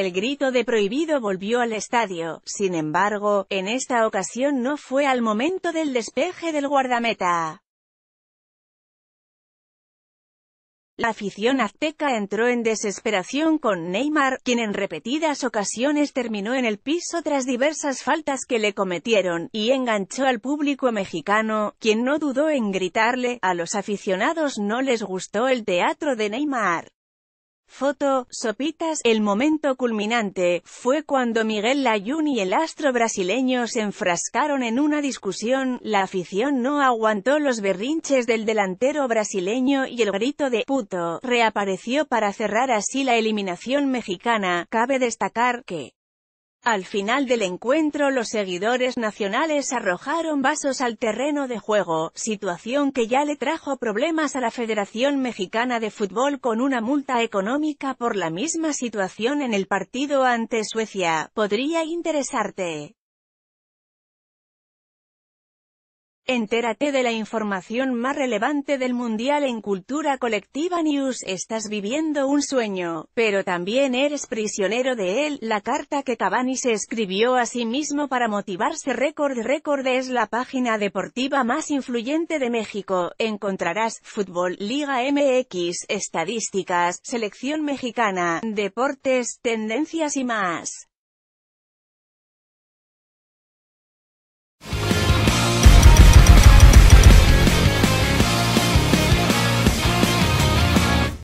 El grito de prohibido volvió al estadio, sin embargo, en esta ocasión no fue al momento del despeje del guardameta. La afición azteca entró en desesperación con Neymar, quien en repetidas ocasiones terminó en el piso tras diversas faltas que le cometieron, y enganchó al público mexicano, quien no dudó en gritarle, a los aficionados no les gustó el teatro de Neymar. Foto, Sopitas, el momento culminante, fue cuando Miguel Layún y el astro brasileño se enfrascaron en una discusión, la afición no aguantó los berrinches del delantero brasileño y el grito de «puto» reapareció para cerrar así la eliminación mexicana, cabe destacar que al final del encuentro los seguidores nacionales arrojaron vasos al terreno de juego, situación que ya le trajo problemas a la Federación Mexicana de Fútbol con una multa económica por la misma situación en el partido ante Suecia. Podría interesarte. Entérate de la información más relevante del mundial en Cultura Colectiva News. Estás viviendo un sueño, pero también eres prisionero de él. La carta que Cavani se escribió a sí mismo para motivarse Record Record es la página deportiva más influyente de México. Encontrarás fútbol, Liga MX, estadísticas, selección mexicana, deportes, tendencias y más.